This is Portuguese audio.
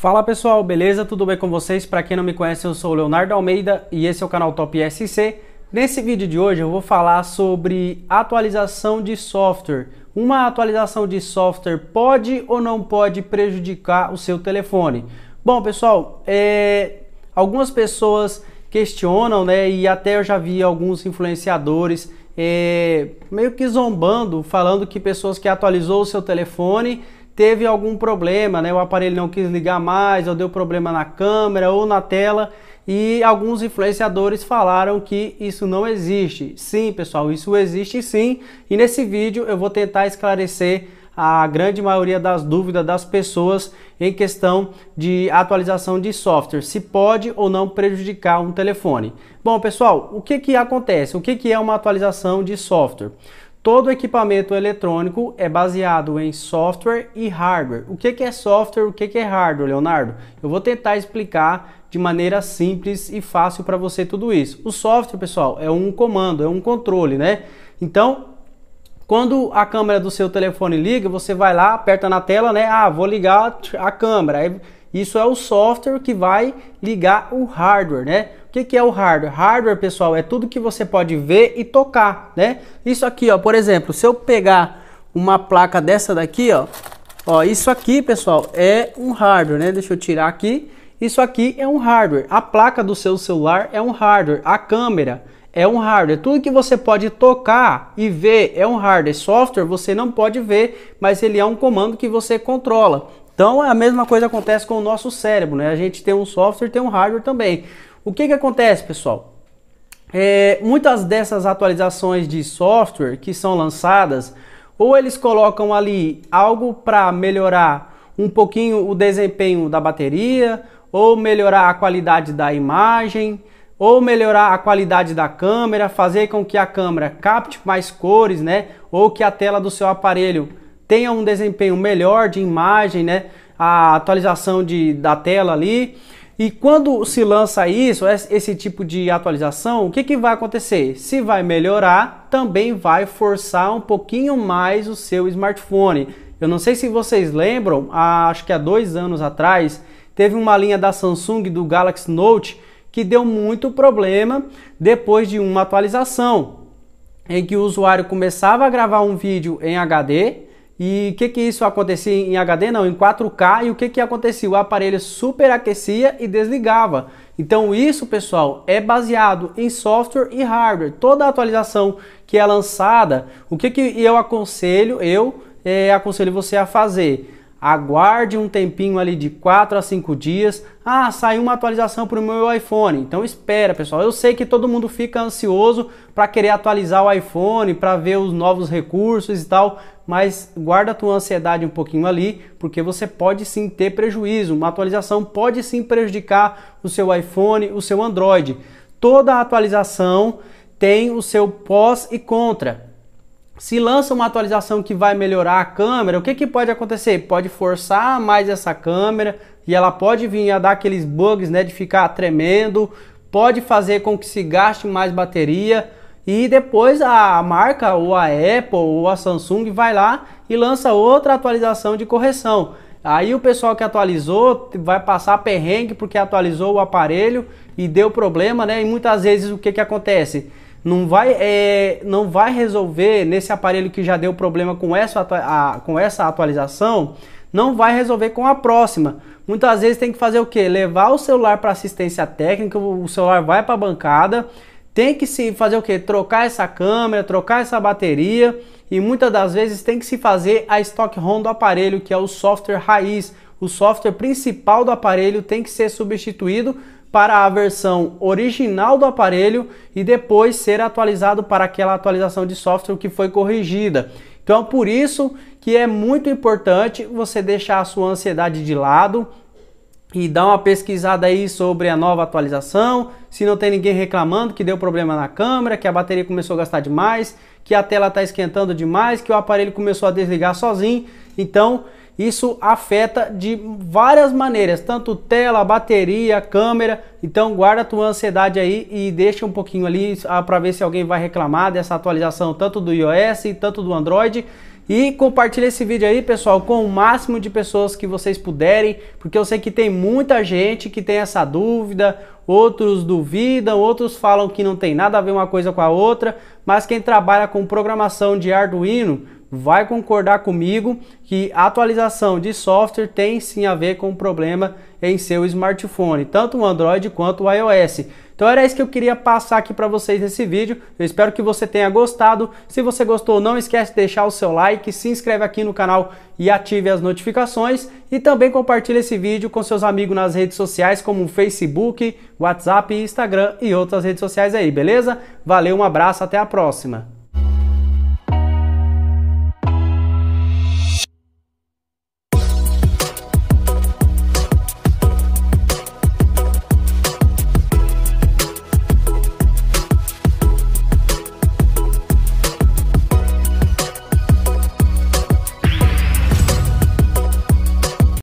Fala pessoal, beleza? Tudo bem com vocês? Para quem não me conhece, eu sou o Leonardo Almeida e esse é o canal Top SC. Nesse vídeo de hoje eu vou falar sobre atualização de software. Uma atualização de software pode ou não pode prejudicar o seu telefone? Bom pessoal, é... algumas pessoas questionam, né? E até eu já vi alguns influenciadores é... meio que zombando, falando que pessoas que atualizou o seu telefone teve algum problema, né? O aparelho não quis ligar mais, ou deu problema na câmera ou na tela. E alguns influenciadores falaram que isso não existe. Sim, pessoal, isso existe sim. E nesse vídeo eu vou tentar esclarecer a grande maioria das dúvidas das pessoas em questão de atualização de software, se pode ou não prejudicar um telefone. Bom, pessoal, o que, que acontece? O que, que é uma atualização de software? Todo equipamento eletrônico é baseado em software e hardware. O que é software? O que é hardware, Leonardo? Eu vou tentar explicar de maneira simples e fácil para você tudo isso. O software, pessoal, é um comando, é um controle, né? Então, quando a câmera do seu telefone liga, você vai lá, aperta na tela, né? Ah, vou ligar a câmera. Aí isso é o software que vai ligar o hardware, né? O que, que é o hardware? Hardware, pessoal, é tudo que você pode ver e tocar, né? Isso aqui, ó, por exemplo, se eu pegar uma placa dessa daqui, ó, ó, isso aqui, pessoal, é um hardware, né? Deixa eu tirar aqui. Isso aqui é um hardware. A placa do seu celular é um hardware. A câmera é um hardware. Tudo que você pode tocar e ver é um hardware. Software você não pode ver, mas ele é um comando que você controla. Então a mesma coisa acontece com o nosso cérebro, né? A gente tem um software, tem um hardware também. O que, que acontece, pessoal? É, muitas dessas atualizações de software que são lançadas, ou eles colocam ali algo para melhorar um pouquinho o desempenho da bateria, ou melhorar a qualidade da imagem, ou melhorar a qualidade da câmera, fazer com que a câmera capte mais cores, né? Ou que a tela do seu aparelho tenha um desempenho melhor de imagem, né? A atualização de, da tela ali. E quando se lança isso, esse tipo de atualização, o que, que vai acontecer? Se vai melhorar, também vai forçar um pouquinho mais o seu smartphone. Eu não sei se vocês lembram, há, acho que há dois anos atrás, teve uma linha da Samsung do Galaxy Note que deu muito problema depois de uma atualização, em que o usuário começava a gravar um vídeo em HD e o que, que isso acontecia em HD? Não, em 4K. E o que, que acontecia? O aparelho superaquecia e desligava. Então isso, pessoal, é baseado em software e hardware. Toda atualização que é lançada, o que, que eu aconselho? Eu é, aconselho você a fazer aguarde um tempinho ali de 4 a 5 dias. Ah, saiu uma atualização para o meu iPhone. Então espera, pessoal. Eu sei que todo mundo fica ansioso para querer atualizar o iPhone, para ver os novos recursos e tal, mas guarda a tua ansiedade um pouquinho ali, porque você pode sim ter prejuízo. Uma atualização pode sim prejudicar o seu iPhone, o seu Android. Toda atualização tem o seu pós e contra. Se lança uma atualização que vai melhorar a câmera, o que, que pode acontecer? Pode forçar mais essa câmera e ela pode vir a dar aqueles bugs né, de ficar tremendo, pode fazer com que se gaste mais bateria e depois a marca, ou a Apple, ou a Samsung vai lá e lança outra atualização de correção. Aí o pessoal que atualizou vai passar perrengue porque atualizou o aparelho e deu problema, né? E muitas vezes o que, que acontece? não vai, é, não vai resolver nesse aparelho que já deu problema com essa, a, com essa atualização, não vai resolver com a próxima. Muitas vezes tem que fazer o que? Levar o celular para assistência técnica, o celular vai para a bancada, tem que se fazer o que? Trocar essa câmera, trocar essa bateria e muitas das vezes tem que se fazer a stock ROM do aparelho, que é o software raiz, o software principal do aparelho tem que ser substituído para a versão original do aparelho e depois ser atualizado para aquela atualização de software que foi corrigida. Então, por isso que é muito importante você deixar a sua ansiedade de lado e dar uma pesquisada aí sobre a nova atualização, se não tem ninguém reclamando que deu problema na câmera, que a bateria começou a gastar demais, que a tela está esquentando demais, que o aparelho começou a desligar sozinho. Então, isso afeta de várias maneiras, tanto tela, bateria, câmera. Então guarda a tua ansiedade aí e deixa um pouquinho ali ah, para ver se alguém vai reclamar dessa atualização tanto do iOS, tanto do Android. E compartilha esse vídeo aí, pessoal, com o máximo de pessoas que vocês puderem, porque eu sei que tem muita gente que tem essa dúvida, outros duvidam, outros falam que não tem nada a ver uma coisa com a outra, mas quem trabalha com programação de Arduino vai concordar comigo que atualização de software tem sim a ver com o problema em seu smartphone, tanto o Android quanto o iOS. Então era isso que eu queria passar aqui para vocês nesse vídeo. Eu espero que você tenha gostado. Se você gostou, não esquece de deixar o seu like, se inscreve aqui no canal e ative as notificações e também compartilhe esse vídeo com seus amigos nas redes sociais como Facebook, WhatsApp, Instagram e outras redes sociais aí, beleza? Valeu, um abraço, até a próxima.